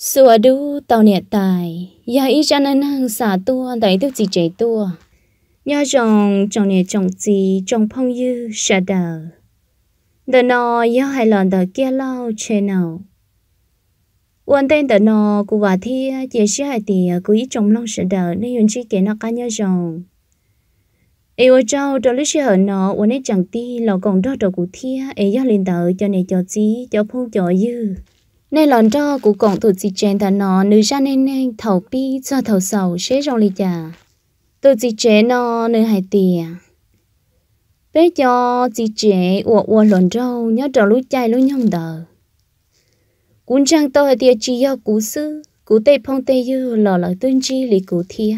Sùa đu tàu nẹ tài, dạ, ya ý chăn anh hàng xả tua đấy tiêu chỉ chế tua. Nhà rồng trong nè trong gì trong phong dư xả đờ. Đờ nọ ya hai lần đờ kia lao chê nào. Uân tên đờ nọ cụ và thi chế sĩ hai tì cụ ý trong long xả đờ nên yun chi kế nọ cả nhà rồng. Ê ô châu đồ lý sĩ hở nọ uân ấy chẳng ti lò còn đó đồ cụ thi ấy ya lên đờ cho nè cho chi cho phong cho dư nên lần đó cũng còn tụt gì chén ta nó nữ ra nên nên thầu bi cho thầu sầu sẽ rong lì chả tụt gì chén nó nữ hai tìa bé cho chị trẻ uo uo lần đó nhớ trò lũ chạy lũ nhông đờ cũng chẳng tôi tìa chỉ yêu cú sư cú tê phong tê dư lò lò tuyên chi lì cú thia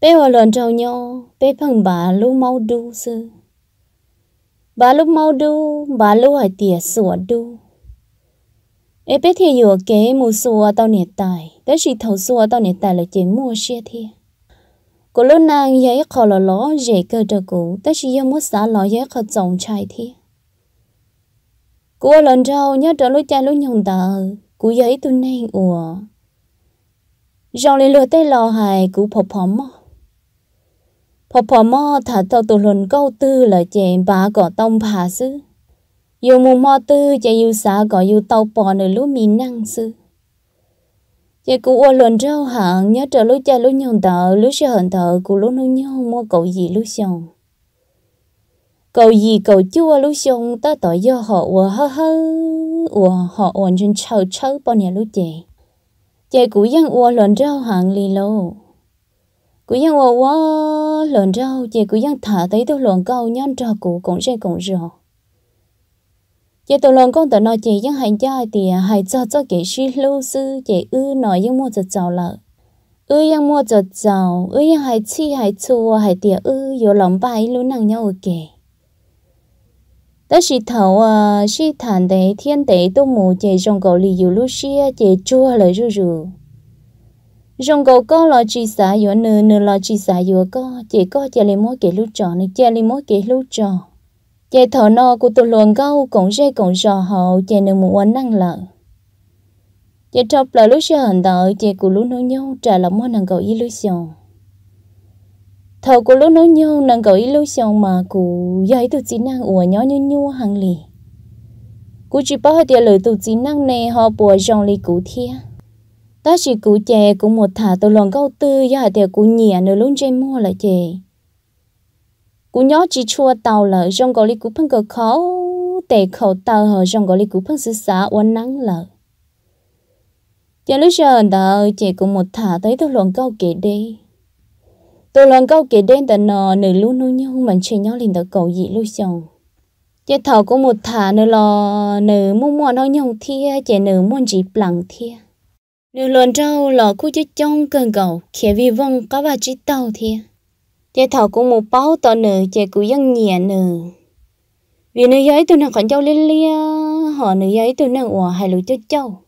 bé uo lần trâu nhau bé phong bà lũ mau đu sư bà lũ mau đu bà lũ hai tìa sủa đu เอเปเทียอยู่เกมูซัวตอนเนี่ยตายแต่ชีเทาซัวตอนเนี่ยตายเลยเจมัวเชียเทียกูลูกนางยัยขอละล้อเจเกิดกูแต่ชียังมัวสาล้อยัยขอจงชายเทียกูลันเจ้าเนี่ยเดลูกใจลูกยงตากูยัยตุนเองอัวจองเลยเลือเต้รอหายกูพอพอมอพอพอมอถ้าเจ้าตุลนเก้าตื้อเลยเจบ้าก่อต้องพาซื้อ yêu mù mò tư chạy yêu xa có yêu tàu bò nơi lũ mì năng sư chạy cụ ô luận rau hạng nhớ trở lũ cha lũ nhồng tờ lũ sẽ hận tờ cụ lũ nô nhau mua cậu gì lũ xong cậu gì cậu chua lũ xong ta tỏ do họ ủa hơ hơ ủa họ ổn trên chầu chầu bao nhà lũ chạy chạy cụ dân ô luận rau hạng lì lô cụ dân ô ô luận rau chạy cụ dân thả thấy tôi luận câu nhon trò cụ cũng sẽ cũng rồi giờ tôi lòng con tôi nói chị những hành gia thì hãy cho cho cái suy lâu sư chị ư nói những mua chợ chào là ư những mua chợ chào ư những hãy chi hãy chua hãy tiệt ư yếu lòng bài luôn nàng nhau kể đó chỉ thầu à chỉ thản để thiên để tôi mù chị trong cầu lì yếu lúc xia chị chua lời rù rù rong cầu có lo chỉ xả yếu nửa nửa lo chỉ xả yếu có chị có chị lấy mối cái lúc trò này chị lấy mỗi cái lúc trò Chị thở no của tụ luồng gâu cũng dây cũng sò hậu chị nữ mũ ấn năng lợi. Chị trọc lời lúc xưa hình đợi chị của lúc nấu nhau trả lòng mô nàng cậu y lưu xồn. Thở của lúc nấu nhau nàng cậu y lưu xồn mà cụ dây tụ chí năng ủa nhỏ như nhu hàng lì. Cụ chỉ bảo tìa lời tụ chí năng này họ bùa dòng lì cụ thiê. Ta chỉ cụ chè cũng một thả tụ luồng gâu tư dạy tìa cụ nhẹ à, nữa lúc dây mua lại chè cú nhớ chỉ chua tàu lợ trong gọi lý cú phân cờ khó tệ khẩu tàu hờ trong gọi lý cú phân xứ xã uốn nắng lợ giờ lúc giờ đờ chỉ cũng một thả tới tôi luận câu kể đi tôi luận câu kể đến tận nọ nửa luôn nuôi nhau mà chỉ nhau liền tờ cầu dị lui chồng chị thảo cũng một thả nửa lò nửa muốn mua nó nhông thia chị nửa muốn chỉ lặng thia nửa lần trâu lò khu chứ trong cần cầu khi vì vong có bà chỉ tàu thia chị thảo cũng một bao tờ nữ chị cũng dân nhẹ nữ vì nữ giấy tôi nàng còn châu lên lia họ nữ giấy tôi nàng ủa hai lũ cho châu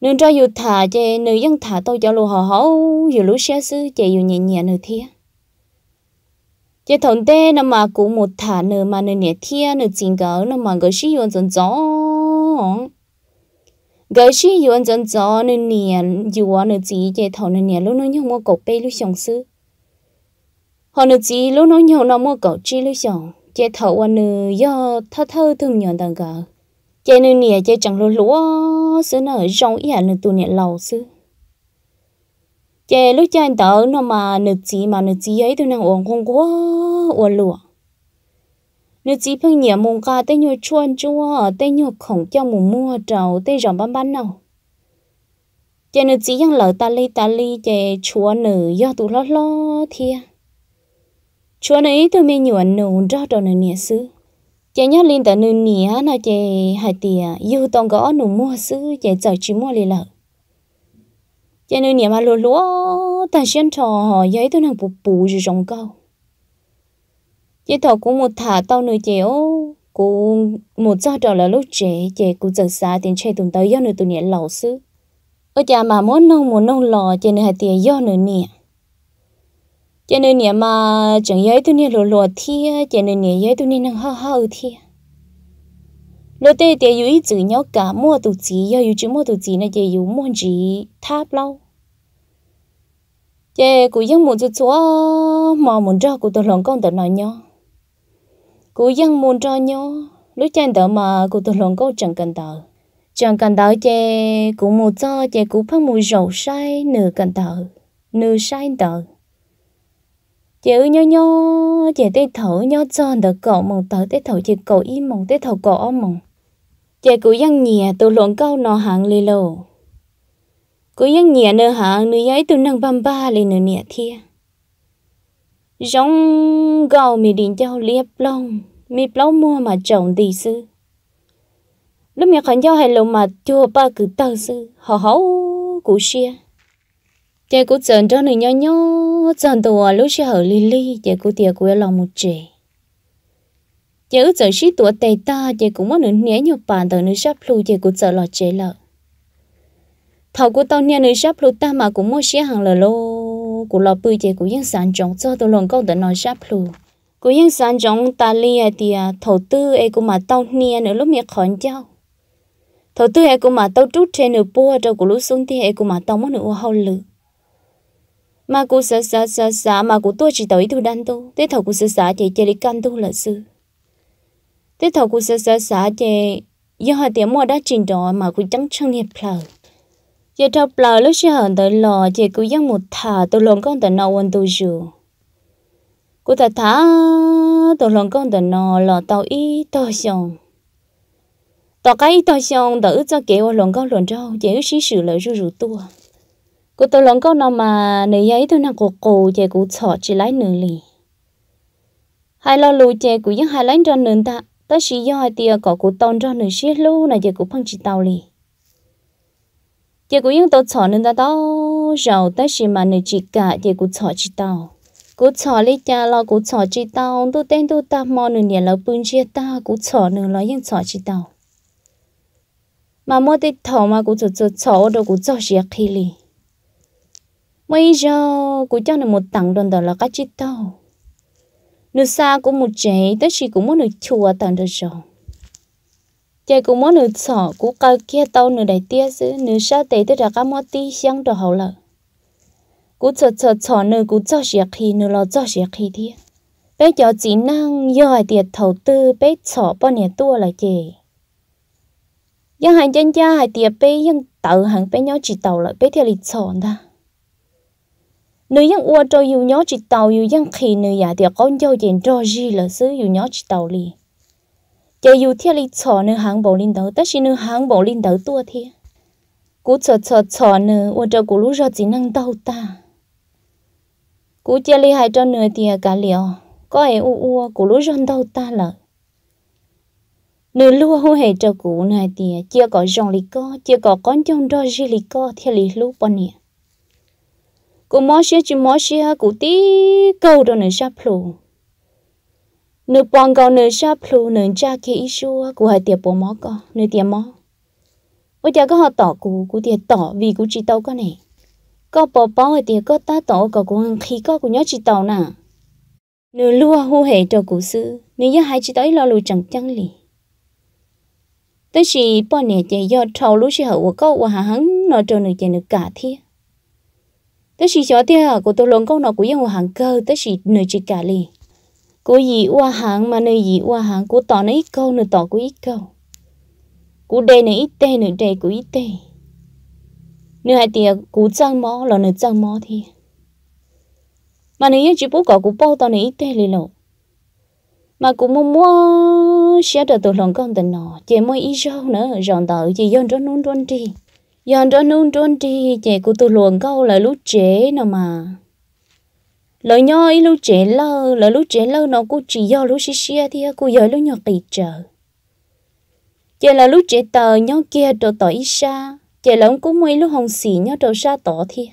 nữ cho dù thả chị nữ dân thả tôi cho lũ họ hấu dù lũ xe sư chị dù nhẹ nhẹ nữ thiệt chị thằng tê nằm mà cũng một thả nữ mà nữ nhẹ thiệt nữ chính cỡ nằm mà gỡ sĩ yon dần gió gỡ sĩ yon dần gió nữ nhẹ dù nữ chỉ chị thằng nữ nhẹ lúc nữ nhung mua cổ bê lúc xong sư họ nữ chỉ lúc nói nhau nó mua cậu chi lúc xong chế thầu anh nữ do thơ thơ thường nhận tầng gờ chế nữ nè chế chẳng lúa lúa xứ nở rong ý à nữ tu nè lầu xứ chế lúc cha anh tớ nó mà nữ chỉ mà nữ chỉ ấy tôi nàng uống không quá uống lúa nữ chỉ phân nhẹ mông ca tới nhồi chuan chua tới nhồi khổng cho mù mua trầu tới rộng bám bán nào chế nữ chỉ yang lỡ ta li ta li chế chua nữ do tụ lo lo thiệt chúa này tôi mới nhuận nụ ra đầu nửa nĩa xứ chị nhớ lên tới nửa nĩa nó chị hai tìa yêu tông gõ nụ mua xứ chị giờ chỉ mua lì lợ chị nửa nĩa mà lúa lúa ta xuyên trò giấy tôi đang bù bù rồi rồng câu chị thọ cũng một thả tao nửa chị ô cô một giờ đầu là lúc trẻ chị cũng giờ xa tiền chơi tuần tới do nửa tôi nĩa lẩu xứ ở nhà mà muốn nông muốn nông lò chị nửa hai tìa do nửa nĩa cho nên nhà mà chẳng giấy tôi nên lùa lùa thi cho nên nhà giấy tôi nên năng hao hao thi lô tê tê yu ý chữ nhau cả mua tụ chỉ do yu chữ mua tụ chỉ này chỉ yu mua chỉ tháp lâu Chế cụ dân muốn cho chúa mà muốn cho cụ tôi lòng công tận nói nhau cụ dân muốn cho nhau lúc chân đỡ mà cụ tôi lòng công chẳng cần đợi, chẳng cần đợi chế cụ mua cho chế cụ phát mua rầu say nửa cần đợi, nửa say đợi chữ nhó nhó chị tê thở nhó tròn đỡ cậu mong tớ tê thở chị cậu im mong tê thở cậu ông mong chỉ cú dân nhẹ tụ luận câu nó hàng lì lô cứ dân nhẹ nơ hàng nửa giấy tụ năng băm ba lì nửa nhẹ thia giống gạo mì điện cho liếp long mì plau mua mà trồng đi sư lúc mẹ khẩn cho hay lồng mà chua ba cứ tơ sư hò hấu cú xia chị cũng chọn cho người nhỏ nhỏ chọn tuổi lúc sẽ hở lì lì chị cũng tiệc của lòng một chị chị ước chọn sĩ tuổi tề ta chị cũng muốn nửa nhé nhục bàn tờ nửa sắp lù chị cũng chọn lọt chế lợ thầu của tao nha nửa sắp lù ta mà cũng mua sĩ hàng lờ lô của lọ bự chị cũng yên sáng trọng cho tôi lòng câu tờ nói sắp lù cô yên sản trọng ta li thì thầu tư ấy cũng mà tao nha nữa lúc miệng khỏi nhau thầu tư ấy cũng mà tao chút trên nửa bua cho của lúc xuống thì ấy cũng mà tao muốn nửa hậu lực mà cô sợ sợ sợ sợ mà cô tôi chỉ tới thu đan tu thế thầu cô sợ sợ chị chơi đi căn tu là sư thế thầu cô sợ sợ sợ chị do họ tiếng mua đã trình đó mà cô chẳng chân hiệp lờ giờ trâu lờ lúc xưa hận tới lò chị cô giang một thả tôi lòng con tận nào quên tôi dù cô ta thả tôi lòng con tận nào lò tao y tao xong tao cái tao xong đỡ cho kéo lòng con lòng trâu chị ước xí sự lợi rủ rủ tua cô tôi lòng câu nào mà nữ giấy tôi năng cô cô chơi cụ sợ chỉ lấy nữ lì hai lo lù chơi cụ những hai lấy cho nữ ta tới sĩ do hai tia có cụ tôn cho nữ sĩ lu này chè cụ phăng chỉ tàu lì chơi cụ những tôi sợ nữ ta đó giàu tới sĩ mà nữ chỉ cả chơi cụ sợ chỉ tàu cụ sợ lý cha lo cụ sợ chỉ tàu tôi tên tôi ta mò nữ nhà lo bưng chia ta cụ sợ nữ lo những sợ chỉ tàu mà mua tít thầu mà cụ sợ sợ sợ đâu cụ sợ sĩ khi lì mấy giờ của cho nó một tặng đơn đó là cá chít tàu nửa xa cũng một chế tới chỉ cũng muốn được chùa tặng được rồi chạy cũng muốn được sọ của cái kia tao nửa đại tia chứ nửa xa tới tới là cá món ti xiang đồ hậu lợi cú chờ chờ chờ nửa cú cho xe khi nửa lo cho xe khi thế bé cho chỉ năng do hai tiệt thầu tư bé sọ bao nhiêu tua là chị giờ hàng chân cha hai tiệt bé nhưng tự hàng bé nhau chỉ tàu lại bé theo lịch sọ ta nữ dân ua cho yêu nhó chỉ tàu yêu dân khi nữ nhà thì con dâu chuyện cho gì là xứ yêu nhó chỉ tàu li giờ yêu thiết li chọn nữ hàng bộ linh đầu tất chỉ nữ hàng bộ linh đầu tua thiệt cú chọn chọn chọn nữ ua cho cú lúc ra chỉ năng đau ta cú chơi li hai cho nữ thì cả liệu có ai u u cú lúc ra đau ta là nữ lúa hô hệ cho cú này thì chưa có dòng li co chưa có con trong đó gì li co thiết li lúa bọn nè cô mò xe chỉ mò xe ha cụ tí câu đâu nè sa plu nè bằng câu nè sa plu nè cha kia isu cụ hay tiệp bò mò co nè tiệp mò ôi giờ có họ tỏ cụ cụ tiệp tỏ vì cụ chỉ tàu cái này có bỏ bỏ ở tiệp có ta tỏ có cụ khi có cụ nhớ chỉ tàu nè nửa lúa hô hệ cho cụ sư nửa giá hai chỉ tới lo lù chẳng chăng lì tới khi bọn nè chạy do trâu lúa sẽ hậu của câu và hà hắn cho nửa chạy nửa cả thiệt tới chỉ cho tia của tôi lớn câu nó của yêu hàng cơ tới chỉ nơi chỉ cả lì của gì qua hàng mà nơi gì qua hàng của tỏ nơi ít câu nơi tỏ của ít câu của đề nơi ít tê nơi đề của ít tê nơi hai tia của trang mó là nơi trang mó thì mà nơi như chỉ bố cỏ của bao tỏ nơi ít tê lì lộ mà cũng mong mua sẽ được tôi lớn câu tình nó chỉ mua ít rau nữa rọn tờ chỉ dân cho nôn rôn đi Yon đó nung trôn đi chè cô tôi luồng câu là lúc chế nào mà. Lời nhỏ ấy lúc chế lơ, lời lúc chế lơ nó cũng chỉ do lúc xí xia thì à, cô giờ lúc nhỏ kỳ chờ, Chè là lúc chế tờ nhau kia đồ tỏ ý xa, chè là ông cũng mấy lúc hồng xỉ nhau đồ xa tỏ thì.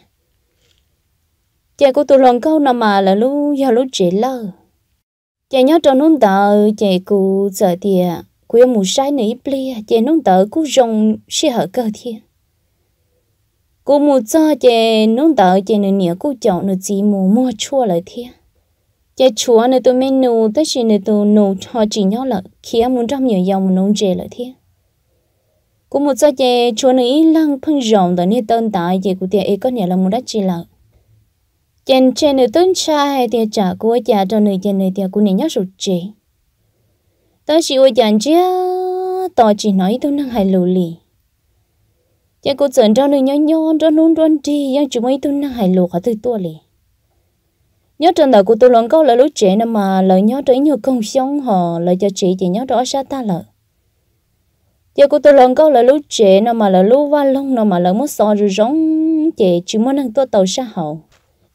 Chè cô tôi luồng câu nào mà là lúc do lúc chế lơ. Chè nhau đồ nung tờ, chè cô giờ thì, à, cô mù sai nỉ blia, chè nung tờ cô rồng xí hở cơ thiệt cô mù cho chị nung tờ chị nửa nĩa cô chọn nửa chỉ mù mua chua lại thế chị chua nửa tôi mới nụ tất nhiên nửa tôi nụ họ chỉ nhau lại khi muốn trong nhiều dòng nung chè lại thế cô mù cho chị chua nửa ít lăng phun rộng tờ nửa tên tại chè cô tiệt ấy có nghĩa là muốn đắt chỉ lại, chè chè nửa tên cha hay tiệt trả cô trả cho nửa chè nửa tiệt cô nửa nhóc sụt chè tớ chỉ ôi chàng chứ tôi chỉ nói tôi đang hài lù chị cô chuẩn cho nên nhớ nhon cho nôn cho đi, nhưng chúng mấy tôi năng lù lụa khỏi tua lì nhớ trên đời của tôi lần câu là lúc trẻ nè mà lời nhớ trở nhiều công sống họ lời cho chị chỉ nhớ rõ xa ta lợi giờ cô tôi lần câu là lúc trẻ nè mà là lúc va lông nè mà là muốn so rồi giống chị chỉ muốn ăn tôi tàu xa hậu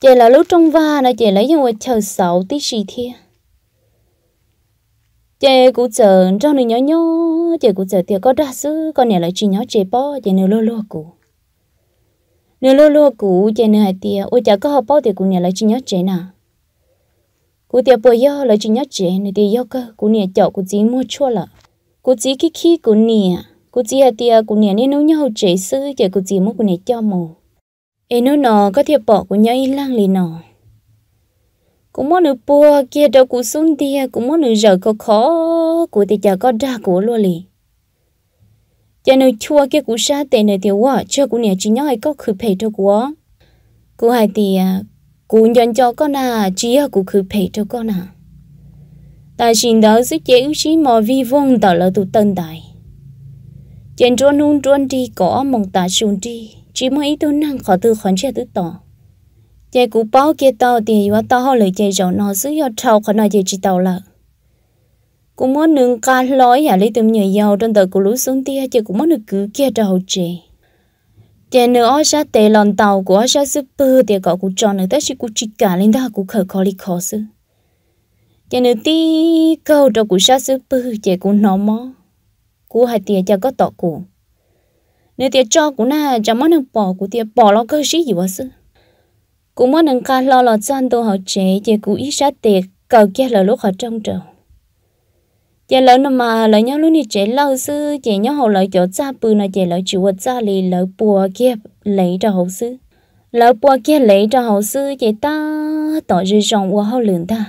chị là lúc trong va nè chị lấy người chờ sầu tí gì thia chị cũng chờ cho nên nhớ nhớ chị cũng giờ tiệc có đa sư con nhà lại chỉ nhớ chị bỏ chị nửa lô lô cũ nửa lô lô cũ chị nửa hai tiệc ôi chả có họ bỏ thì cũng nhà lại chỉ nhớ chị nào cú tiệc bữa yo lại chỉ nhớ chị nửa tiệc yo cơ cũng nhà chợ cũng chỉ mua chua là cũng chỉ khi khi cũng nhà cũng chỉ hai tiệc cũng nhà nên nấu nhau chị sư chị cũng chỉ mua cũng nhà cho mồ em nấu nọ có thiệp bỏ cũng nhớ y lang lì nọ cũng muốn được bùa kia đâu cũng xuống tia cũng muốn được giờ có khó của thì chờ có ra của luôn lì giờ nơi chua kia cũng xa tệ nơi thì quá chưa cũng nhà chỉ nhớ hay có khử phê cho quá cô hai thì à, cũng nhận cho con à chỉ cũng khử phê cho con à tại xin đỡ sức chế ưu chí mò vi vong tạo lỡ tụ tân tài trên trôn hôn trôn đi có mong ta xuống đi chỉ mới tôi năng khó tư khó chế tư tỏ chị cũng bảo kia tàu thì vừa tàu họ lời chị rồi nó giữ yếu tàu khi nào chị chỉ tàu là cũng muốn nâng cao lối à lấy tụm nhảy dầu trong tờ của lũ xuống tia chị cũng muốn được cứu kia tàu chị chị nữa ở sát tề lòn tàu của ở sát sư bư thì có cũng cho nữa tới chị cũng chỉ cả lên đó cũng khởi khó đi khó sư chị nữa tí câu cho của sát sư bư chị cũng nói mó của hai tia cho có tàu của nếu tia cho của na cho món nâng bò của tia bò lo cơ sĩ gì vậy sư cũng muốn nâng cao lo lo cho anh tôi họ trẻ giờ cũng ý sát tiệc cầu kia là lúc họ trông trầu giờ lỡ nó mà lỡ nhau lúc này trẻ lâu sư trẻ nhau họ lỡ chỗ cha bự là trẻ lỡ chịu vật cha lì lỡ bùa kia lấy cho họ sư lỡ bùa kia lấy cho họ sư trẻ ta tỏ rơi rồng của hậu lường ta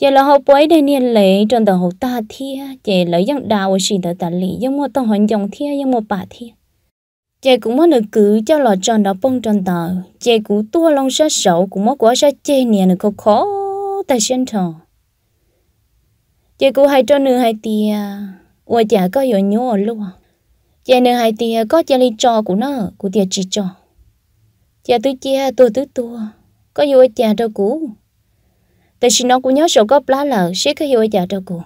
giờ lỡ hậu bối đây niên lấy trong tờ hậu ta thia trẻ lỡ những đạo ở xịn tờ tà lì dân mua tông hoàn dòng thia những mua bà thia chè cũng mất được cứ cho lọ tròn đó bông tròn tờ chè cũng tua long sát sầu cũng mất quá sát chè nè nó khó khó tại sân thọ chè cũng hay cho nửa hai tia ua chả có hiểu nhau luôn chè nửa hai tia có chè ly trò của nó của tia chỉ trò chè tứ chè tua tứ tua có hiểu chè đâu cũ tại sân nó cũng nhớ sầu có lá lợ sẽ có hiểu chè đâu cũ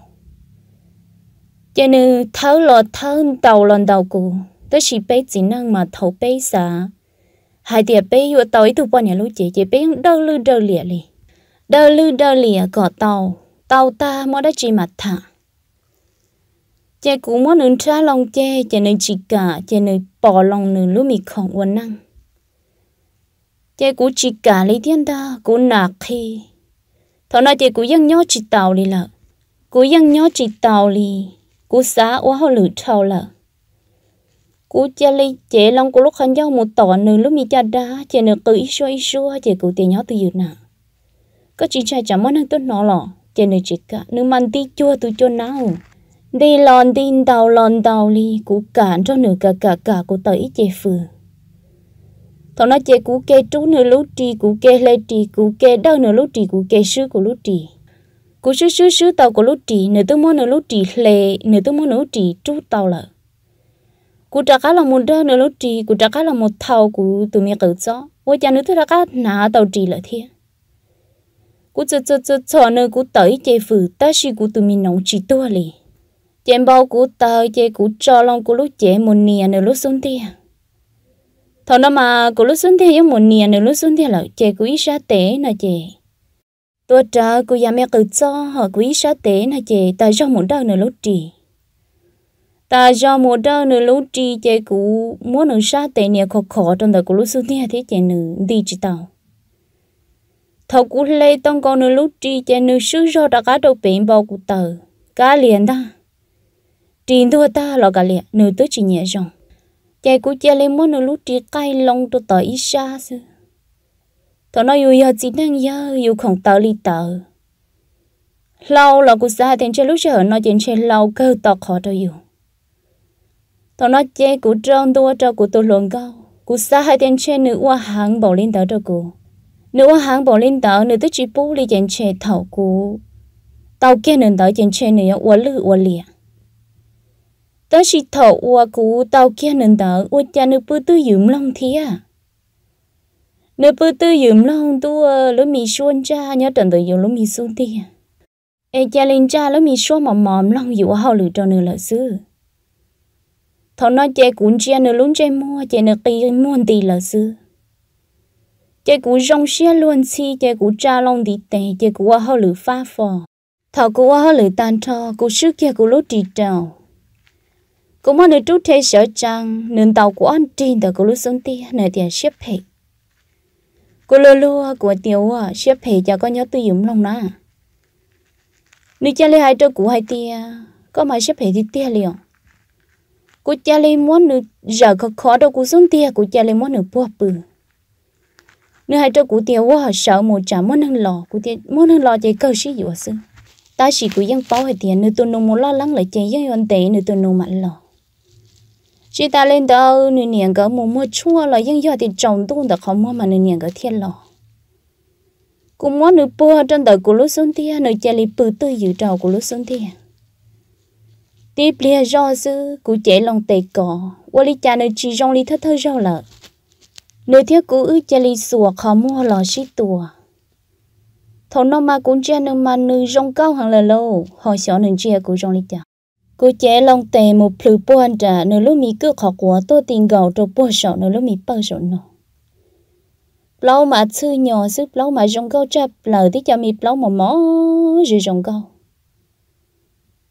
chè nửa thấu lọ thấu tàu lần đầu cũ tôi chỉ bé chỉ năng mà thấu bé xa hai tiệp bé vừa tới từ bọn nhà lũ chị chị bé đâu lư đâu lìa lì đâu lư đâu lìa cỏ tàu tàu ta mà đã chỉ mặt thả chị cũng muốn nướng trá lòng chê chị nướng chỉ cả chị nướng bỏ lòng nướng lũ mì không quần năng chị cũng chỉ cả lấy tiền ta cũng nạc khi thằng nào chị cũng vẫn nhớ chỉ tàu đi lợ cũng vẫn nhớ chỉ tàu đi cũng xá quá họ lừa tàu lợ cú chia ly chế long của lúc khăn nhau một tỏ nửa lúc mi cha đá chế nửa cứ ít xua ít xua chế cú tiền nhau từ dự nà có chỉ trai chả muốn ăn tốt nó lọ chế nửa chỉ cả nửa mặn tí chua từ chua nào đi lòn tin tàu lòn tàu ly cú cản cho nửa cả cả cả cú tới chế phừ thọ nó chế cú kê trú nửa lúc trì cú kê lê trì cú kê đâu nửa lúc trì cú kê sư cú lúc trì cú sư sư sư tàu cú lúc trì nửa tôi muốn nửa lúc trì lê nửa tư món nửa trì trú tàu lợ cụ trả cá là một đơn nữa lúc trì cụ trả cá là một thầu cụ tụi mình cử cho ôi cha nữa thôi cá nã tàu trì là thiệt cụ chơi chơi chơi chờ nơi cụ tới chơi phử ta chỉ cụ tụi mình nấu chỉ tua lì chơi bao cụ tới chơi cụ cho lòng cụ lúc chơi một nia nữa lúc xuống thiệt thọ nó mà cụ lúc xuống thiệt giống một nia nữa lúc xuống thiệt là chơi cụ ít sa tế nè chơi tôi trả cụ nhà mẹ cử cho họ cụ ít sa tế nè chơi tại sao muốn đâu nữa lúc trì ta do một đó nửa lũ trì chơi cũ muốn nửa sát tệ nè khó khó trong đời của lũ sư thế thế chơi nửa đi chỉ tàu thầu cũ lấy tông con nửa lũ trì chơi nửa sư do đã cá đầu biển bao của tờ cá liền ta trì thua ta là cá liền nửa tới chỉ nhẹ rồng chơi cũ chơi lên muốn nửa lũ trì cay lòng cho tờ ít xa sư thầu nói yêu yêu chỉ năng yêu yêu không tờ li tờ lâu là của xa tiền chơi lúc chơi nói chuyện chơi lâu cơ tọt khó đâu yêu tao nói chế cú trông đua cho cú tôi luôn câu cú xa hai tên trên nữ qua hàng bảo lên tao cho cú nữ qua hàng bảo lên tao nữ tức chỉ bố đi chèn chè thảo cú tao kia nền tao chèn chè nữ qua lư qua lìa tao chỉ thảo qua cú tao kia nền tao qua cha nữ bự tư dùm long thia à. nữ bự tư dùm long tua lũ mì xuân cha nhớ trận tự dùm lũ mì xuân thia ê cha linh cha lũ mì xuân mỏm mỏm long dùa hao lử cho nữ lợi xưa thọ nó chơi cũng chơi nữa luôn chơi mua chơi nữa kỳ muôn tỷ là sư chơi cũng rong xe luôn chi chơi cũng cha long tỷ tệ chơi cũng hoa lử pha phò thọ cũng hoa lử tan thọ cũng sức chơi cũng lốt trì trào cũng mà được chút thế sợ chăng nên tàu của anh trên tàu của lúc xuống tia nơi tiền xếp hệ cô lô lô của tiểu à xếp hệ cho con nhớ tư dụng lòng nà nếu cha lê hai trâu của hai tia có mà xếp hệ thì tia liền cú cha lấy muốn nữ giờ khó khó đâu cú xuống tia cú cha lấy muốn nữ bùa bự nữ hai cho cú tia quá sợ một trả muốn hơn lò cú tia muốn hơn lò chạy cơ sĩ dụ sư ta chỉ cú dân bao hệ tiền nữ tôi nung muốn lo lắng lại chạy dân yên tệ nữ tôi nung mặn lò chỉ ta lên đâu nữ niệm cỡ mua mua chua là dân do thì chồng tung đã không mua mà nữ niệm cỡ thiên lò cũng muốn nữ bùa trên đời của lúc xuống tia nữ cha lấy bự tư dự trầu của lúc xuống tia tiếp lia do sư cụ chế lòng tề cỏ ô li cha nơi chỉ rong li thất thơ rau lợ nơi thiết cụ ư cha li sùa khó mua lò xí tùa thầu nó mà cũng cha nơi mà nơi rong cao hàng lờ lâu họ xó nơi chia cụ rong li cha cụ chế lòng tề một phứ bố anh trả nơi lúc mi cứ khó của tôi tiền gạo trâu bố sọ nơi lúc mi bơ sọ nọ lâu mà sư nhỏ sư lâu mà rong cao cha lờ thì cha mi lâu mà mó rồi rong cao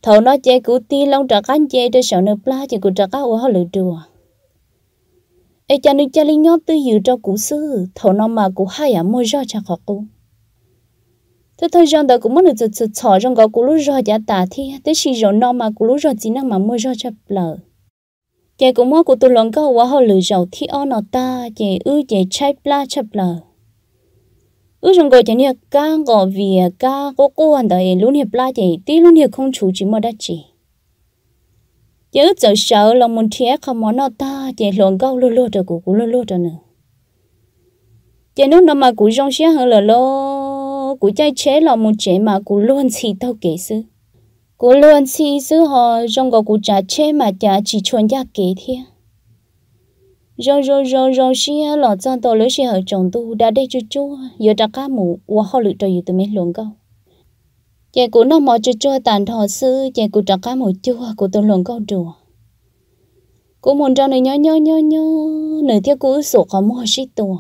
thầu nó chơi cú ti long trả cán chơi trên sợ nợ pla chỉ cú trả cá ủa họ lựa đùa à. ê cha nữ cha linh nhót tư dự cho cú sư thầu nó mà cú hai à môi do cha khó cú thế thôi rằng đó cũng muốn được sự sợ trong cái cú lú do giả tả thi thế chỉ rồi nó mà cú lú do chỉ năng mà môi do cha lợ chơi cũng muốn cú tu lòng câu ủa hoa lựa giàu thì o nó ta chơi ư chơi chạy pla cha lợ ư chúng gọi chẳng cả gò vì cả cô cô anh đời luôn hiệp la thì tí luôn hiệp không chủ chỉ mà đã chỉ chứ giờ sợ là muốn thiệt không muốn nó ta chỉ lộn gâu lô lô cho cụ cụ lô lô cho nữa Giờ lúc đó mà cụ trong xe hơn là lô cụ chạy chế là một chế mà cụ luôn chỉ tao kể sư cụ luôn chỉ sư họ trong gò cụ trả chế mà trả chỉ chuẩn gia kế thiệt rong rong rong rong xia lọ trang tàu lưỡi xia ở chồng tu đã đây chú chú giờ đã cá mù và họ lựa trời từ mấy luồng câu chị cụ nó mò chú chú tàn thọ sư chị cụ đã cá mù chú cụ tôi luồng câu chùa cụ muốn cho này nhớ nhớ nhớ nhớ nửa thiết cụ sổ có mò xí tùa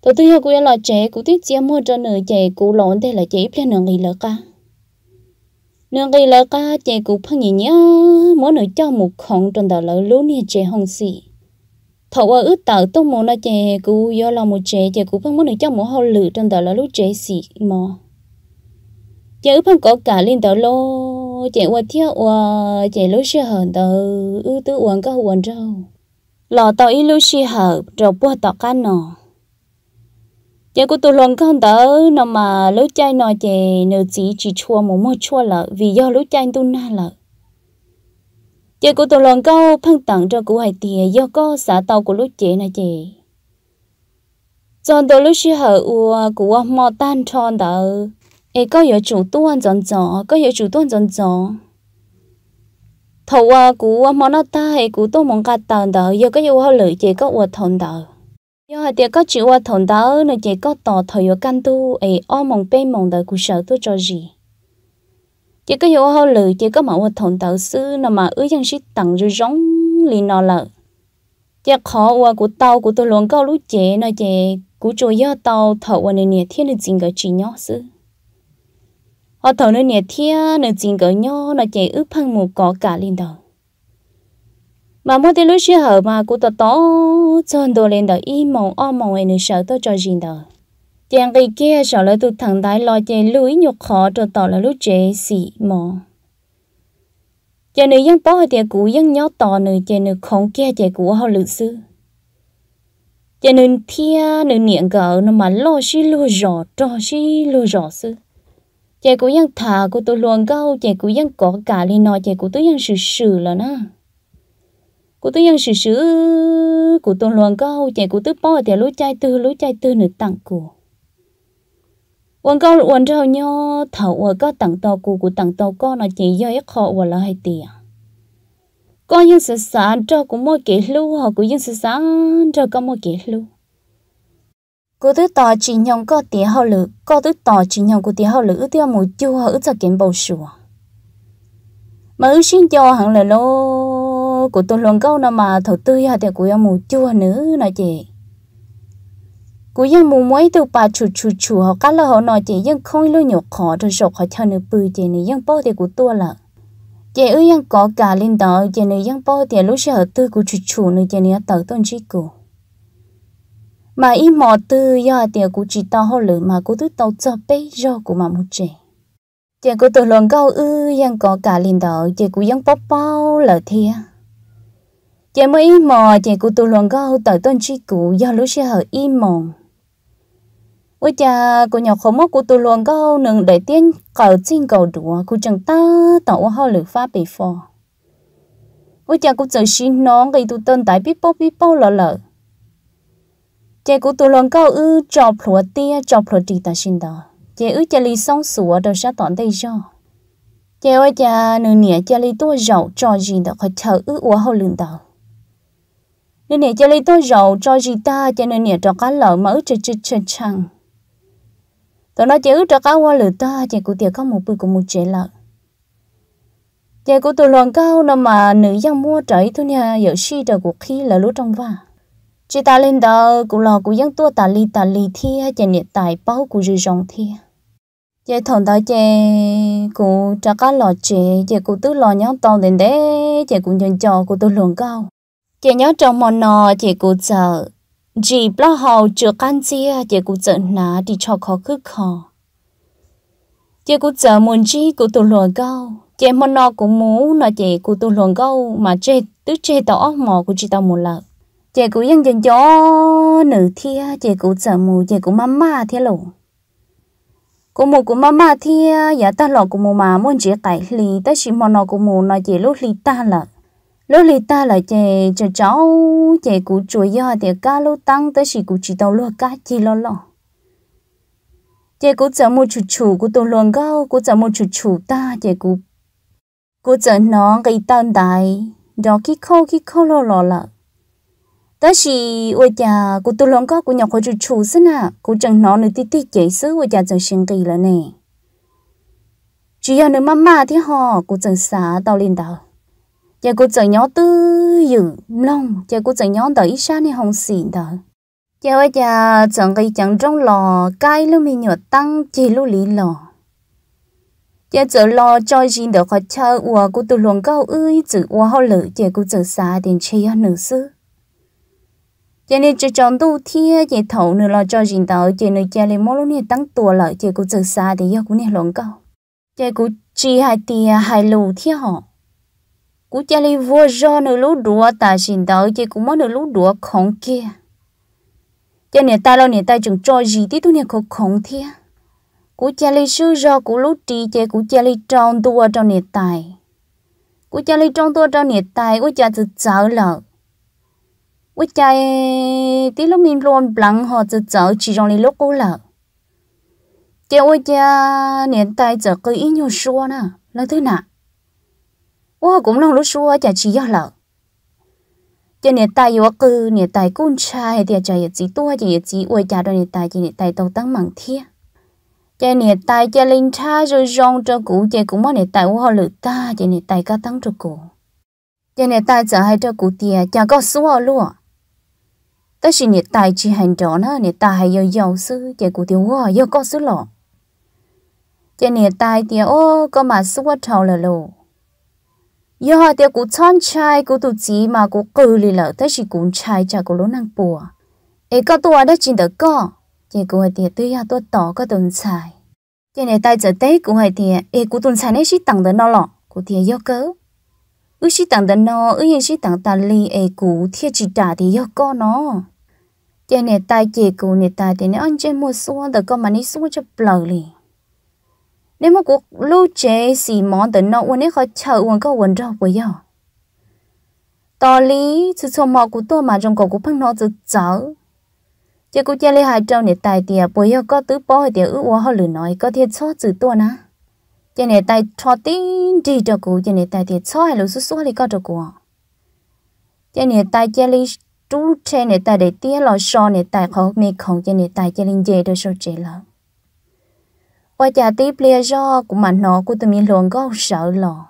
tôi thấy cụ là trẻ cụ tiếc chia mua cho nửa trẻ cụ lộn thế là chỉ phe nửa người lỡ ca nửa người lỡ ca chạy cụ phân nhỉ nhớ mỗi nửa cho một khổng trong đầu lỡ lú nè chạy hồng xì thầu qua ước tờ tôi muốn nó chè cú do lòng một chè chè cú phân muốn được trong một hậu lử trong tờ là lúc chè xì mò chè ước phân có cả lên tờ lô chè qua thiếu qua chè lúc xe hờn tờ ước tứ uống có uống đâu lò tờ ý lúc xe hờ rồi bua tọ cá nọ chè cú tôi luôn không tờ nó mà lúc chay nọ chè nửa chỉ chỉ chua một mô chua lợ vì do lúc chay tôi na lợ chị của tôi lòng câu phân tặng cho cụ hải tìa do có xã tàu của lúc chị này chị chọn tổ lúc xưa hở ua của mò tan tròn đó ấy có yếu chủ tuân dọn dọn có yếu chủ tuân dọn dọn thầu à của mò nó ta hay của tôi mong cả tàn đó do có yếu hoa lợi chị có ua thon đó do hải tìa có chịu ua thon đó nên chị có tỏ thời yếu căn tu ấy o mong bên mong đó của sở tôi cho gì chỉ có hiểu hơn lử chỉ có mẫu thổn tạo sư nào mà ứ dân sĩ tặng rồi giống li nó lợ chỉ khó qua của tàu của tôi luôn câu lúc chế nó chế cú chỗ giờ tàu thợ qua nền nhiệt thiên được chính cái chỉ nhỏ sư họ thợ nền nhiệt thiên được chính cái nhỏ nó chế ứ phăng một có cả lên đầu mà mỗi tiếng lúc xưa hở mà cú tao to chân đồ lên đầu y mong o mong em sợ tôi cho gì đâu chàng kỳ kia sợ lại tụt thẳng đáy lo chê lưới nhục khó cho tỏ là lúc chế xỉ mò chàng nữ dân bó hơi tiệt cũ vẫn nhớ tỏ nữ chàng nữ không kia chàng cũ hậu lự sư chàng nữ thia nữ niệm gỡ nó mà lo xí lo rõ trò xí lo rõ sư chàng cũ vẫn thả của tôi luôn câu chàng cũ vẫn có cả lên nói chàng cũ tôi vẫn sự sự là nó cụ tôi vẫn sự sự cụ tôi luôn câu chàng cũ tôi bó thì lối chai tư lối chai tư nữ tặng cụ uống câu uống rau nhau thầu uống có tặng tàu cụ cụ tặng tàu con là chỉ do ít họ uống là hay tiền con những sự sáng cho cũng mua kỹ lưu họ cũng những sự sáng cho có mua kỹ lưu cô thứ tỏ chỉ nhông có tiền hậu lữ, cô thứ tỏ chỉ nhông của tiền hậu lự tiêu một chu hở cho kiếm bầu sữa, mà ư xin cho hẳn là lô của tôi luôn câu nào mà thầu tươi hả thì của một chu nữa là chị cú yên mù mấy tụ ba chu chu chu họ cá là họ nói chị yên không lưu nhục khó rồi sọc họ theo nữ bự chị này yên bao thì của tua là chị ơi yên có cả linh đó chị này yên bao thì lúc sẽ họ tư của chu chu nữ chị này tự tôn chỉ cụ mà ý mò tư do tiền của chị tao họ lử mà cô thứ tao cho bé do của mà một chị chị của tôi luôn cao ư yên có cả linh đó chị của yên bao bao là thiệt chị mới ý mò chị của tôi luôn cao tự tôn chỉ cụ do lúc sẽ họ ý mòn với cha của nhỏ khổ mốc của tôi luôn có nương để tiên cầu xin cầu đùa của chẳng ta tàu hoa lửa pha bị phò với cha của trời xin nó gây tôi tên tại biết bao biết bao lỡ lỡ cha của tôi luôn có ư cho lúa tia cho lúa trì ta xin đó cha ư cha li xong sủa đầu xa tọn đây cho cha ơi cha nương nè cha li tôi giàu cho gì đó khỏi thở ư uống hậu lưng đó nên nè cho lấy tôi rầu cho gì ta cho nên nè cho cá lợn mỡ cho cho cho chăng rồi nó chỉ cho cao hoa lửa ta chị cụ tiểu có một bữa cùng một trẻ lợ chị cụ tụi loạn cao nó mà nữ dân mua trời thôi nha giờ suy trời cuộc khi là lúa trong vàng chị ta lên đó cụ lò cụ dân tua ta li ta li thia chỉ nhiệt tài bao cụ rư rong thi, chị thằng đó chị cụ cho cá lò chế chị cụ tứ lo nhóm to đến đấy chị cụ nhận trò cụ tôi loạn cao chị nhớ trong mòn nò chị cụ sợ chỉ bà hậu chưa can chia chỉ cụ trợ ná đi cho khó cứ khó để cụ trợ muốn chi cụ tu lùa câu chỉ mà nó cũng muốn nó chỉ cụ tu lùa câu mà chê tức chê tao óc mò của chị tao một lần chị cũng dân dân gió nữ thia chị cũng sợ mù chị cũng mama thia lộ cũng mù cũng mama thia giờ ta lọ cũng mù mà muốn chỉ tại lì ta chỉ mòn nó cũng mù nó chỉ lúc lì ta là lúc này ta lại chè cho cháu chè cú chuối do thì cá lô tăng tới chỉ cú chỉ tàu lúa cá chi lô lô chè cú chở một chút chủ cú tàu luồng cao cú chở một chút chủ ta chè cú cú chở nó cái tân đại đó khi khô khi khô lo lo là tới chỉ ôi cha cú tàu luồng cao cú nhọc có chút chủ xin à cú chở nó nữa tí tí chè sứ ôi cha chở sinh cái là nè chỉ giờ nữa mama thì họ cú chở xả tàu lên tàu chỉ có chở nhỏ tư dự long chỉ có chở nhỏ đợi xa này không xin đó chỉ có giờ chẳng cái chẳng trong lò cái lúc mình nhỏ tăng chỉ lúc lý lò chỉ chở lò cho xin được họ chơi ua cô tự luồng câu ơi chỉ ua họ lỡ chỉ có chở xa đến chơi họ nữ sư giờ này chở chọn tu thia chỉ thầu nữa lo cho xin đỡ chỉ nên giờ lên mỗi lúc này tăng tua lại chỉ có chở xa để giờ cô này luồng câu chỉ có chỉ hai tia hai lù thia họ cú cha li vua do nửa lú đùa ta xin tới chỉ cũng mới nửa lú đùa khổng kia cho nè ta lo nè ta chừng cho gì tí tu nè khổ khổng thia cú cha li sư do cú lú trì chế cú cha li tròn tua trong nè tài cú cha li tròn tua trong nè tài cú cha tự sợ lợ cú cha tí lúc mình luôn bằng họ tự sợ chỉ trong li lúc cú lợ chế cú cha nè tài giờ cứ ý nhiều xua nè là thứ nào 我 cũng luôn lúc xua chả chỉ do lợ cho nên tài yếu cư nên tài cún trai thì chả chỉ tua chỉ chỉ uy chả rồi nên tài chỉ nên tài tàu tăng mảng thiê cho nên tài cho linh cha rồi rong cho cũ cho cũng mất nên tài u họ lự ta cho nên tài ca tăng cho cũ cho nên tài giờ hay cho cũ tiề chả có xua luôn tất nhiên nên tài chỉ hành trò nó tài hay yêu giàu sư cho cũ tiề u yêu có sư lọ cho nên tài tiề ô có mà xua thầu là lụ giờ họ tiêu cú chọn trai cú tụ chỉ mà cú cử lì lợ tới chỉ cú trai chả cú lỗ năng bùa ấy có tua đó chỉ được có chỉ cú hay tiêu tuy hà tua tỏ có tuần trai chỉ này tay giờ tết cú hay tiêu ấy cú tuần trai này chỉ tặng đến nó lọ cú tiêu yêu cớ ư chỉ tặng đến nó ư yên chỉ tặng ta lì ấy cú thiệt chỉ trả thì yêu có nó chỉ này tay chỉ cú này tay thì nó ăn chơi mua xua được có mà nó xua cho bờ lì nếu mà cuộc lưu chế xì món tấn nó uống ấy khỏi chờ uống có uống đâu bây giờ Tỏ lý sự sô mò của tôi mà trong cổ của phân nó tự chở chứ cũng chơi lê hai trâu này tài tiền bây giờ có tứ bó hay tiền ước uống họ lửa nói có thiệt số từ tôi ná. cho nên tài cho tin đi cho cụ cho nên tài thiệt số hay lũ số số thì có cho cụ cho nên tài chơi lấy chú chơi này tài để tiếc lò so này tài khó mê không cho nên tài chơi linh dễ được số trẻ lớn qua chả tí bia do của mà nó của tụi mình luôn có sợ lò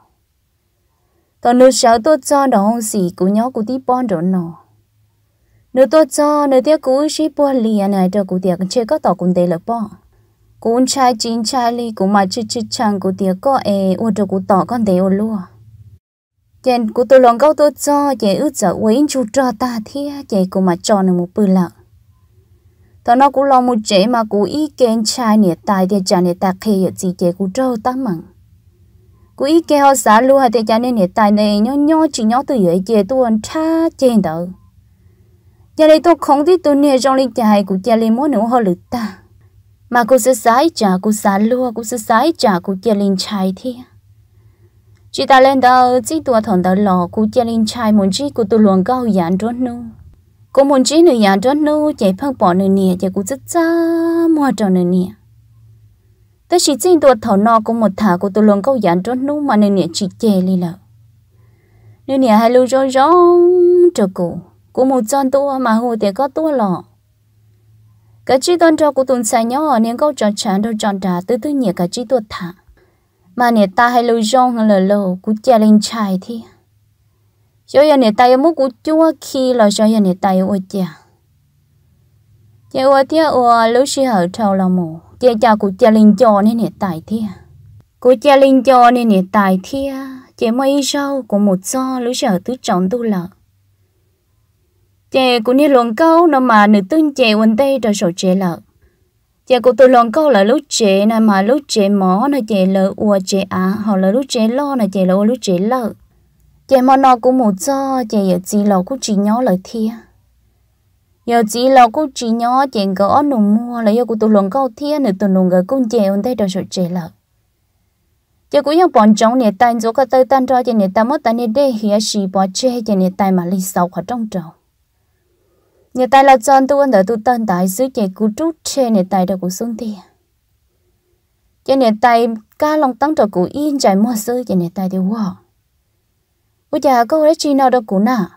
tao nữ sợ tôi cho đó không gì của nhó của tí bon rồi nó nữ tôi cho nữ tiếc cú sĩ bò lìa này cho của tiệc chơi có tỏ cùng tê lực bò cũng chai chín chai li của mà chích chích chàng của tiệc có e ô cho của tỏ con tê ô lúa chèn của tôi lòng có tôi cho chè ướt sợ quên chú cho ta thia chè của mà cho nó một bự lợn thằng nó cũng lo một chế mà cũng ý kiến trai nè tại thì cha nè ta khi ở gì chế cũng trâu tăng mặn cũng ý kiến họ xả luôn hay thì cha nè nè tài này nhó nhó chỉ nhó từ dưới chế tôi ăn cha chế đâu giờ đây tôi không thấy tôi nè trong linh chạy cũng cha linh mỗi nữa họ lừa ta mà cô sẽ sai trả cô xả luôn cô sẽ sai trả cô cha linh trai thì chỉ ta lên đầu chỉ tôi thằng đó lo cô cha linh trai muốn chỉ cô tôi luôn cao dạn trốn nung cô muốn chỉ nữa nhà đó nu chạy phăng bỏ nữa nè chạy cũng rất cha mua cho nữa nè tới chỉ chỉ đồ thảo nọ cũng một thả của tôi luôn câu dán đó nu mà nữa nè chỉ chè đi lợ nữa nè hai lưu rong rong cho cô cô một chân tôi mà hồ thì có tôi lọ cái chỉ con cho cô tuần sai nhỏ nên câu trò chán đâu tròn đá tư tư nhẹ cái chỉ tôi thả mà nè ta hai lưu rong là lồ cô chè lên chài thì cho giờ này tay mu cú chua khi là cho giờ này tay ô chia chị ô tia ô lúc xí hở trâu là mù chị cha cú cha linh cho nên này tay thia cú cha linh cho nên này tay thia chị mới sau của một do lúc xí hở tứ trọng tu lợ chị cũng như luồng câu nó mà nửa tương chị quần tay rồi sổ chị lợ chị cú tôi luồng câu là lúc chị này mà lúc chị mỏ này chị lợ ua chị à hoặc là lúc chị lo này chị lợ lúc chị lợ chị mà nó cũng một cho chị giờ chỉ lo cứ chỉ nhớ lời thia giờ chỉ lo cứ chỉ nhớ chị gỡ nùng mua là giờ cũng tụ lòng câu thia nữa tụ lòng gỡ cũng chị ở đây đâu rồi chị lợ chị cũng như bọn chồng này tay chỗ cái tay tan cho chị này tay mất tay nè đây hiểu gì bỏ chê chị này tay mà lì sầu khỏi trong trầu nè tay là chọn tôi đợi tôi tên tại xứ chị cũng trút chê nè tay đã cũng xuống thia chị nè tay ca lòng tăng trầu cũng yên chạy mua xứ chị nè tay thì wow cô già có ấy chi nào đâu cũng nà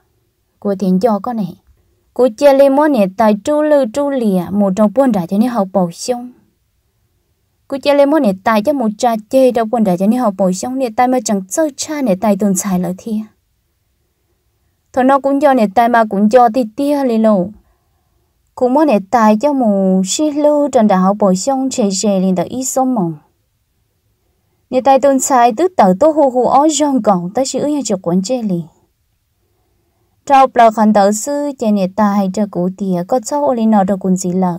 cô tiền cho con này cô chia lên món này tại chú lư chú lìa một trong quân đại cho nên học bổ sung cô chia lên món này tại cho một trà chê đâu quân đại cho nên học bổ sung này tại mà chẳng sơ cha này tại tồn tại lợi thiệt thôi nó cũng cho này tại mà cũng cho thì tia lên lâu cũng món này tại cho một xí lưu trên đại học bổ sung chê chê lên tới ít số mỏng Nhi tay tôn sai tứ tờ tố hù hù ó giòn gọn tới chữ nhà chụp quấn chê lì. Trong là khẩn tờ sư chè nhi tay cho cụ tìa có cháu ô lì nọ đồ cùng gì lợ.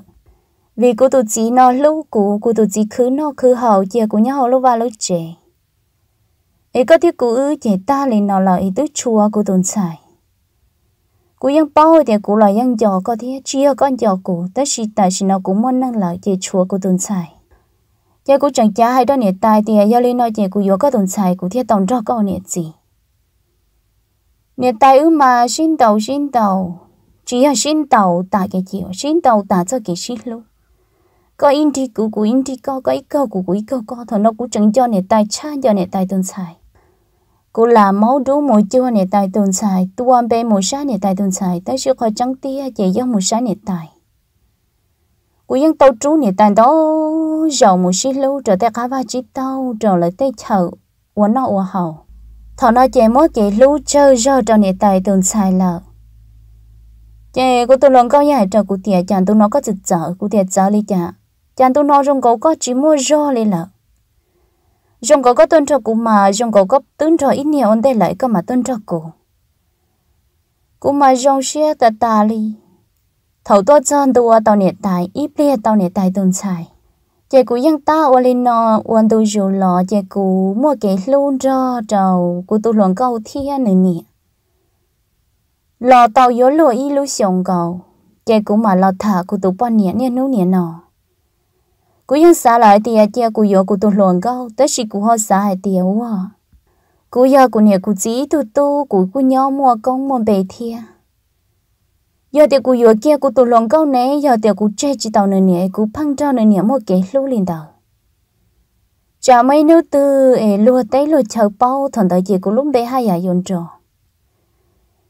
Vì cụ tụ chí nọ lũ cụ, cụ tụ chí khứ nọ khứ hậu chè cụ nhà hậu lũ và lũ chè. Ý có thiết cụ ư chè ta lì nọ lợ ý tức chùa cụ tôn sai. Cụ yên bao thì cụ là yên dò có thiết chia con dò cụ ta xì tài xì nọ cũng muốn năng là chè chùa cụ tôn sai giờ cô chẳng cha hay đó nè tai thì giờ lên nói chuyện của yếu có tồn tại của thiết tổng rõ câu nè gì nè tai ư mà xin đầu xin đầu chỉ là xin đầu ta cái gì xin đầu ta cho cái xin luôn có in thì cũ cũ in thì có có ít câu cũ cũ ít câu có thằng nó cũng chẳng cho nè tai cha cho nè tai tồn tại cô là máu đú mỗi chưa nè tài tồn xài tuôn bê mỗi sáng nè tài tồn xài tới sự khó trắng tia chỉ do mỗi sáng nè tài cú yên tàu trú nè tàn đó giàu một xí lâu trở tay cá ba chỉ tàu trở lại tay chợ uốn nọ uốn hậu thọ nó chè mỗi chè lưu chơi giờ trở nè tài tường xài lợ chè của tôi lần câu nhà trở của tiệt chàng tôi nó có dịch chở của tiệt chở đi chả chàng tôi nó dùng cổ có chỉ mua do đi lợ dùng cổ có tôn trọ của mà dùng cổ có tướng trọ ít nhiều ổn đây lại có mà tôn trọ của cũng mà trong xe ta ta đi thầu tua chân tua tàu nè tài ít bia tàu nè tài tuần xài chị cú yên ta ô lên nó uốn tu dù lò chị cú mua cái luôn cho trầu cú tu luồng câu thiên nữa nè lò tàu yếu lùa y lú xiong cầu chị cú mà lò thả cú tu bò nè nè nú nè nọ cú yên xả lại thì chị cú yếu cú tu luồng câu tới khi cú ho xả lại thì quá cú giờ cú nè cú chỉ tu tu cú cú nhau mua công mua bề thiên giờ thì cụ vừa kia cụ tụ lòng câu này giờ thì cụ chơi chỉ tàu nữa nè cụ phăng cho nữa nè một cái lũ liền tàu chả mấy nữ tư ê lúa tấy lúa chờ bao thằng đại chị cụ lúc đấy hai giờ yến trò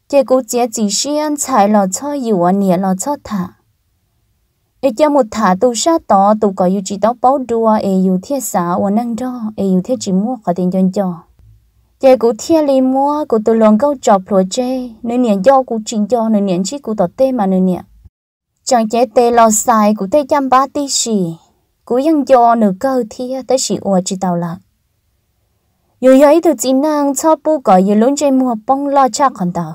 chị cụ chỉ chỉ xuyên chạy lò cho yêu anh nè lò cho thả ê cho một thả tụ sa tỏ tụ có yêu chỉ tàu bao đua ê yêu thiết xã và năng cho ê yêu thiết chỉ mua có tiền cho cho chế cú thia lý mua cú từ lòng câu chọc lúa chế nơi nè do cú chỉnh do nơi nè chỉ cú tọt tê mà nơi nè chẳng chế tê lo xài cú tê chăm ba tí xì do nửa câu thia tới xì ua chỉ tàu lạc dù giấy từ chỉ năng cho bu gọi dù luôn chơi mua bông lo cha còn tàu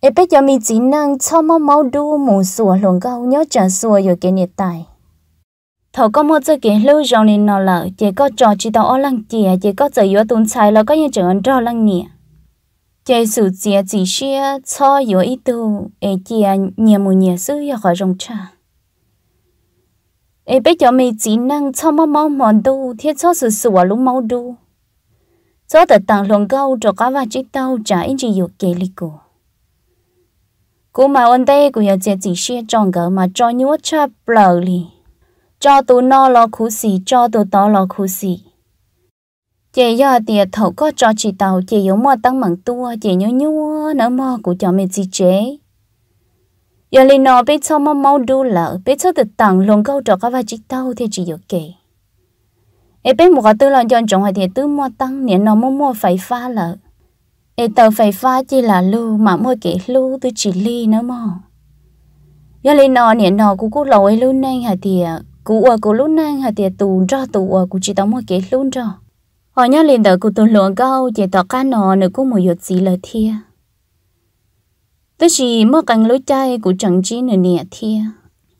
ê bây giờ mình chỉ năng cho mau mau đu mù sủa lòng câu nhớ trả sủa rồi cái nhiệt tài thọ có một cái kiến lưu rồi nên nó là chỉ có trò chỉ tao ở lăng chìa chỉ có chơi yếu tốn xài là có những trường ăn trò lăng nhỉ chỉ sự chỉ chỉ xia cho yếu ít tu ấy chìa nhiều một nhiều sự yếu khỏi rong cha ấy biết cho mấy chỉ năng cho máu máu mòn tu thiết cho sự vào lúc máu tu cho tự tặng lòng câu cho cá và chỉ tao trả in chỉ yếu kể lý của cú mà ôn đây cú yếu chỉ chỉ xia tròn gỡ mà cho nhúa cha bờ lì cho tụ no lo khú xì cho tụ to lo khú xì chị do tiệt thầu có cho chị tàu chị yếu mò tăng mặn tua chị nhớ nhúa nở mò của cho mình chị chế giờ lên nò biết sao mò mò đu lỡ biết sao tự tặng luôn câu trò các vài chị tàu thì chị yếu kể. em biết một cái tư là chọn chọn hay thì tư mò tăng nè nò mò mò phải pha lỡ, em tàu phải pha chỉ là lu mà mò kể lu tôi chị ly nở mò giờ lên nò nè nó cũng cố lỗi lu nên hà thì cú ở cú lúc nãy họ tiệt tù cho tù ở cú chỉ tao mua cái luôn cho họ nhớ liền đợi cú tù luôn câu chỉ tao cá nọ nữa cũng một giọt gì lời thia tới chỉ mua cánh lối chai cú chẳng chỉ nữa nè thia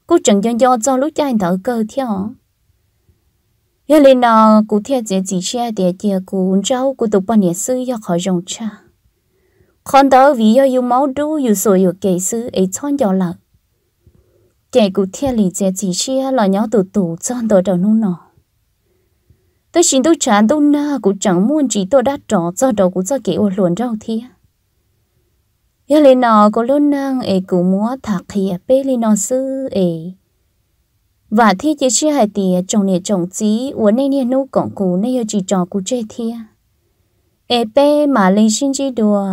cú chẳng cho do do lối chai thở cơ theo nhớ liền đó cú theo chỉ chỉ xe tiệt tiệt cú cháu cú tụ bọn nhẹ sư cho khỏi rồng cha con đó vì dùng máu đu dùng sôi yêu kể sư ấy chọn cho lợn chạy cụ thiên lì chạy chỉ chia là nhỏ tụ tụ chọn đồ đầu nu nọ tôi xin tôi trả tôi na cũng chẳng muốn chỉ tôi đã trọ cho đầu của cho kỹ ô luận đâu thì giờ lên nọ có luôn năng ấy cũng múa thạc thì bê lên nọ sư ấy và thi chỉ chia hai tỷ chồng nè chồng chí uốn nay nè nô cổng cũ nay chỉ trò của chơi thia ấy bê mà lên xin chỉ đùa